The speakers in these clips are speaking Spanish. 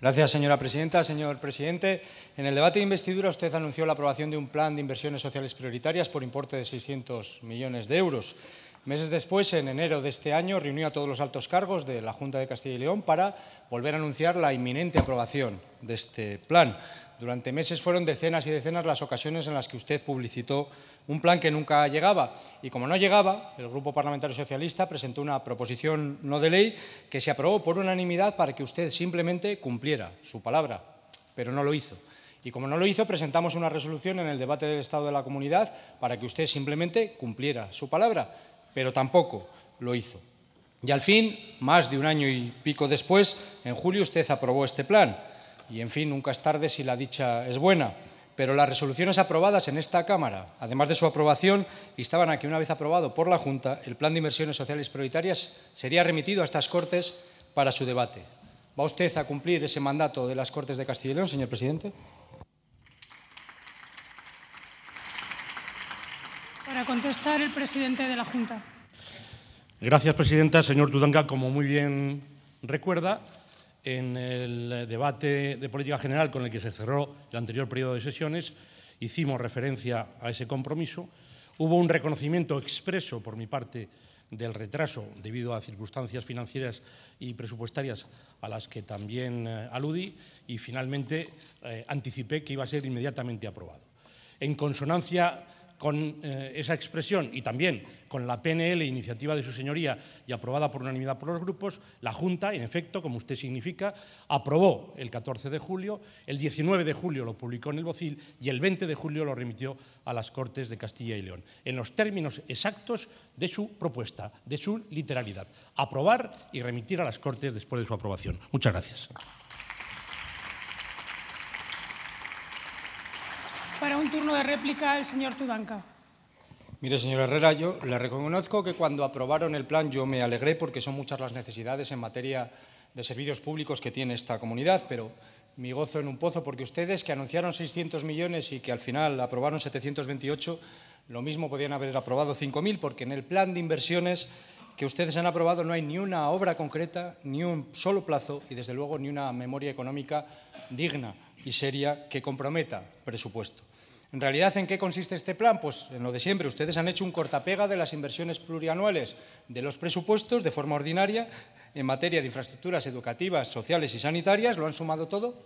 Gracias, señora presidenta. Señor presidente, en el debate de investidura usted anunció la aprobación de un plan de inversiones sociales prioritarias por importe de 600 millones de euros. Meses después, en enero de este año, reunió a todos los altos cargos de la Junta de Castilla y León para volver a anunciar la inminente aprobación de este plan. Durante meses fueron decenas y decenas las ocasiones en las que usted publicitó un plan que nunca llegaba. Y como no llegaba, el Grupo Parlamentario Socialista presentó una proposición no de ley que se aprobó por unanimidad para que usted simplemente cumpliera su palabra, pero no lo hizo. Y como no lo hizo, presentamos una resolución en el debate del Estado de la Comunidad para que usted simplemente cumpliera su palabra, pero tampoco lo hizo. Y al fin, más de un año y pico después, en julio usted aprobó este plan y, en fin, nunca es tarde si la dicha es buena. Pero las resoluciones aprobadas en esta Cámara, además de su aprobación, estaban a que una vez aprobado por la Junta, el Plan de Inversiones Sociales Prioritarias sería remitido a estas Cortes para su debate. ¿Va usted a cumplir ese mandato de las Cortes de Castilla y León, señor presidente? Para contestar el presidente de la Junta. Gracias, presidenta. Señor Dudanga, como muy bien recuerda, en el eh, debate de política general con el que se cerró el anterior periodo de sesiones, hicimos referencia a ese compromiso. Hubo un reconocimiento expreso por mi parte del retraso debido a circunstancias financieras y presupuestarias a las que también eh, aludí y finalmente eh, anticipé que iba a ser inmediatamente aprobado. En consonancia con eh, esa expresión y también con la PNL, iniciativa de su señoría y aprobada por unanimidad por los grupos, la Junta, en efecto, como usted significa, aprobó el 14 de julio, el 19 de julio lo publicó en el Bocil y el 20 de julio lo remitió a las Cortes de Castilla y León, en los términos exactos de su propuesta, de su literalidad. Aprobar y remitir a las Cortes después de su aprobación. Muchas gracias. Para un turno de réplica, el señor Tudanca. Mire, señor Herrera, yo le reconozco que cuando aprobaron el plan yo me alegré porque son muchas las necesidades en materia de servicios públicos que tiene esta comunidad, pero mi gozo en un pozo porque ustedes que anunciaron 600 millones y que al final aprobaron 728, lo mismo podían haber aprobado 5.000 porque en el plan de inversiones que ustedes han aprobado no hay ni una obra concreta, ni un solo plazo y desde luego ni una memoria económica digna y seria que comprometa presupuesto. En realidad, ¿en qué consiste este plan? Pues en lo de siempre. Ustedes han hecho un cortapega de las inversiones plurianuales de los presupuestos de forma ordinaria en materia de infraestructuras educativas, sociales y sanitarias. Lo han sumado todo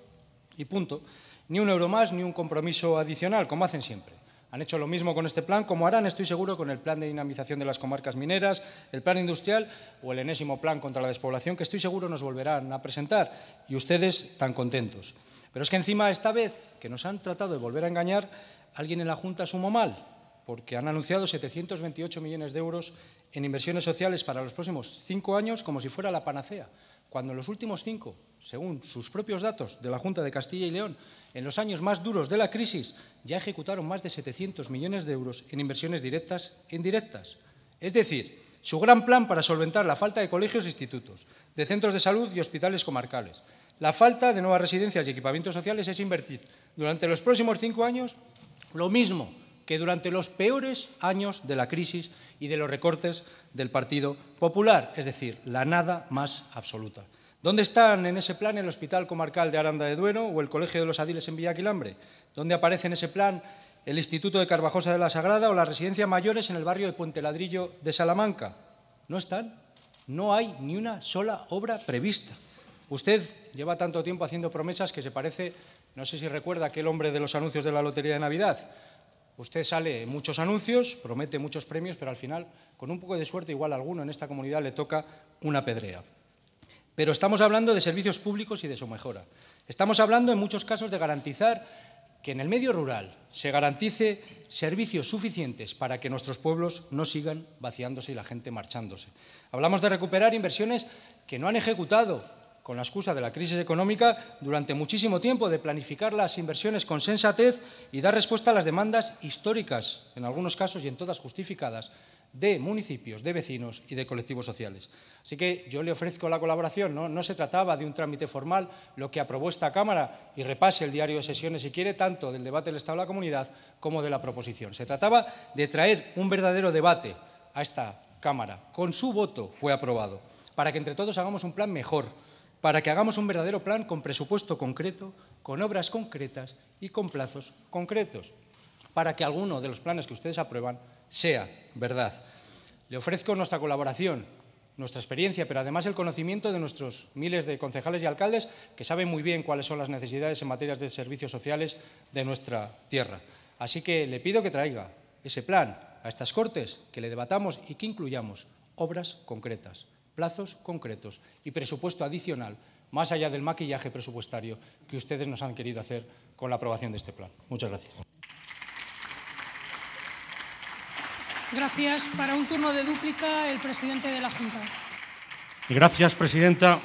y punto. Ni un euro más, ni un compromiso adicional, como hacen siempre. Han hecho lo mismo con este plan, como harán, estoy seguro, con el plan de dinamización de las comarcas mineras, el plan industrial o el enésimo plan contra la despoblación, que estoy seguro nos volverán a presentar, y ustedes tan contentos. Pero es que encima esta vez que nos han tratado de volver a engañar, alguien en la Junta sumó mal, porque han anunciado 728 millones de euros en inversiones sociales para los próximos cinco años como si fuera la panacea, cuando en los últimos cinco, según sus propios datos de la Junta de Castilla y León, en los años más duros de la crisis ya ejecutaron más de 700 millones de euros en inversiones directas e indirectas. Es decir, su gran plan para solventar la falta de colegios e institutos, de centros de salud y hospitales comarcales, la falta de nuevas residencias y equipamientos sociales es invertir durante los próximos cinco años lo mismo que durante los peores años de la crisis y de los recortes del Partido Popular, es decir, la nada más absoluta. ¿Dónde están en ese plan el Hospital Comarcal de Aranda de Duero o el Colegio de los Adiles en Villaquilambre? ¿Dónde aparece en ese plan el Instituto de Carvajosa de la Sagrada o las residencias Mayores en el barrio de Puente Ladrillo de Salamanca? No están, no hay ni una sola obra prevista. Usted lleva tanto tiempo haciendo promesas que se parece, no sé si recuerda aquel hombre de los anuncios de la Lotería de Navidad. Usted sale en muchos anuncios, promete muchos premios, pero al final, con un poco de suerte, igual a alguno en esta comunidad le toca una pedrea. Pero estamos hablando de servicios públicos y de su mejora. Estamos hablando, en muchos casos, de garantizar que en el medio rural se garantice servicios suficientes para que nuestros pueblos no sigan vaciándose y la gente marchándose. Hablamos de recuperar inversiones que no han ejecutado con la excusa de la crisis económica, durante muchísimo tiempo de planificar las inversiones con sensatez y dar respuesta a las demandas históricas, en algunos casos y en todas justificadas, de municipios, de vecinos y de colectivos sociales. Así que yo le ofrezco la colaboración, ¿no? se trataba de un trámite formal, lo que aprobó esta Cámara, y repase el diario de sesiones si quiere, tanto del debate del Estado de la Comunidad como de la proposición. Se trataba de traer un verdadero debate a esta Cámara. Con su voto fue aprobado, para que entre todos hagamos un plan mejor, para que hagamos un verdadero plan con presupuesto concreto, con obras concretas y con plazos concretos, para que alguno de los planes que ustedes aprueban sea verdad. Le ofrezco nuestra colaboración, nuestra experiencia, pero además el conocimiento de nuestros miles de concejales y alcaldes que saben muy bien cuáles son las necesidades en materia de servicios sociales de nuestra tierra. Así que le pido que traiga ese plan a estas Cortes, que le debatamos y que incluyamos obras concretas, plazos concretos y presupuesto adicional, más allá del maquillaje presupuestario que ustedes nos han querido hacer con la aprobación de este plan. Muchas gracias. Gracias. Para un turno de dúplica, el presidente de la Junta. Gracias, presidenta.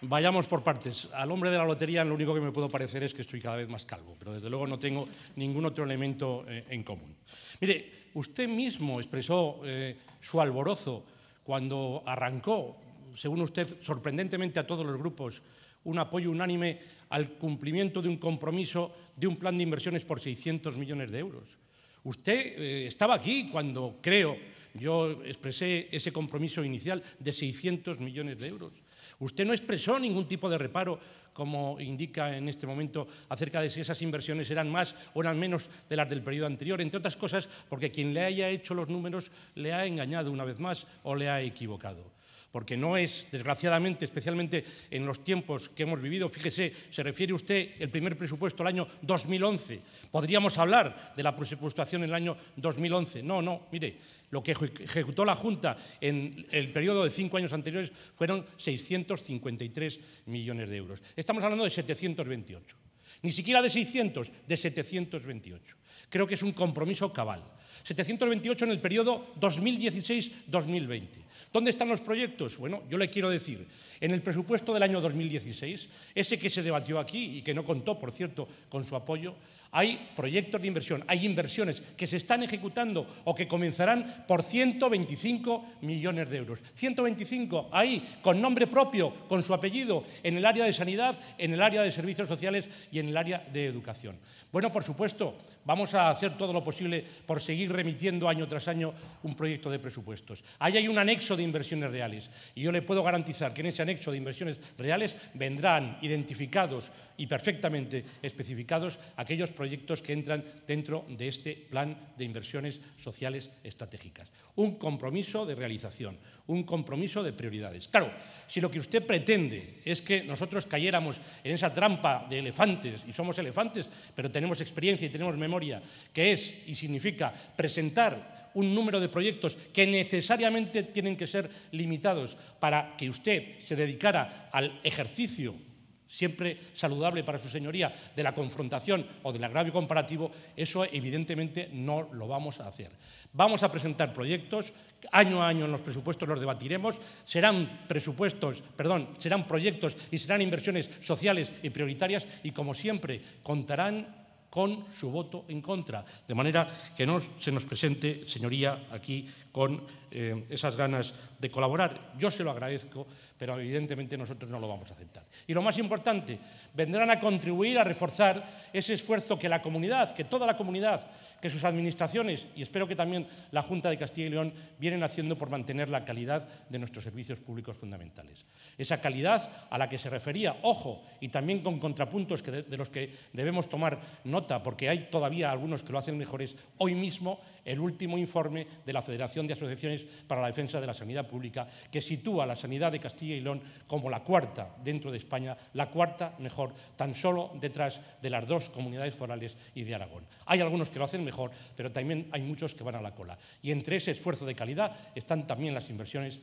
Vayamos por partes. Al hombre de la lotería lo único que me puedo parecer es que estoy cada vez más calvo, pero desde luego no tengo ningún otro elemento eh, en común. Mire, usted mismo expresó eh, su alborozo cuando arrancó, según usted, sorprendentemente a todos los grupos, un apoyo unánime al cumplimiento de un compromiso de un plan de inversiones por 600 millones de euros. Usted eh, estaba aquí cuando, creo, yo expresé ese compromiso inicial de 600 millones de euros. Usted no expresó ningún tipo de reparo, como indica en este momento, acerca de si esas inversiones eran más o eran menos de las del periodo anterior, entre otras cosas porque quien le haya hecho los números le ha engañado una vez más o le ha equivocado porque no es, desgraciadamente, especialmente en los tiempos que hemos vivido, fíjese, se refiere usted el primer presupuesto del año 2011. Podríamos hablar de la presupuestación en el año 2011. No, no, mire, lo que ejecutó la Junta en el periodo de cinco años anteriores fueron 653 millones de euros. Estamos hablando de 728. Ni siquiera de 600, de 728. Creo que es un compromiso cabal. 728 en el periodo 2016-2020. ¿Dónde están los proyectos? Bueno, yo le quiero decir, en el presupuesto del año 2016, ese que se debatió aquí y que no contó, por cierto, con su apoyo, hay proyectos de inversión, hay inversiones que se están ejecutando o que comenzarán por 125 millones de euros. 125 ahí, con nombre propio, con su apellido, en el área de sanidad, en el área de servicios sociales y en el área de educación. Bueno, por supuesto, vamos a hacer todo lo posible por seguir remitiendo año tras año un proyecto de presupuestos. Ahí hay un anexo de inversiones reales y yo le puedo garantizar que en ese anexo de inversiones reales vendrán identificados y perfectamente especificados aquellos proyectos proyectos que entran dentro de este plan de inversiones sociales estratégicas. Un compromiso de realización, un compromiso de prioridades. Claro, si lo que usted pretende es que nosotros cayéramos en esa trampa de elefantes, y somos elefantes, pero tenemos experiencia y tenemos memoria, que es y significa presentar un número de proyectos que necesariamente tienen que ser limitados para que usted se dedicara al ejercicio siempre saludable para su señoría, de la confrontación o del agravio comparativo, eso evidentemente no lo vamos a hacer. Vamos a presentar proyectos, año a año en los presupuestos los debatiremos, serán presupuestos, perdón, serán proyectos y serán inversiones sociales y prioritarias y como siempre contarán con su voto en contra, de manera que no se nos presente, señoría, aquí con eh, esas ganas de colaborar. Yo se lo agradezco pero evidentemente nosotros no lo vamos a aceptar. Y lo más importante, vendrán a contribuir a reforzar ese esfuerzo que la comunidad, que toda la comunidad, que sus administraciones y espero que también la Junta de Castilla y León vienen haciendo por mantener la calidad de nuestros servicios públicos fundamentales. Esa calidad a la que se refería, ojo, y también con contrapuntos que de, de los que debemos tomar nota, porque hay todavía algunos que lo hacen mejores, hoy mismo el último informe de la Federación de Asociaciones para la Defensa de la Sanidad Pública, que sitúa la sanidad de Castilla y como la cuarta dentro de España, la cuarta mejor, tan solo detrás de las dos comunidades forales y de Aragón. Hay algunos que lo hacen mejor, pero también hay muchos que van a la cola. Y entre ese esfuerzo de calidad están también las inversiones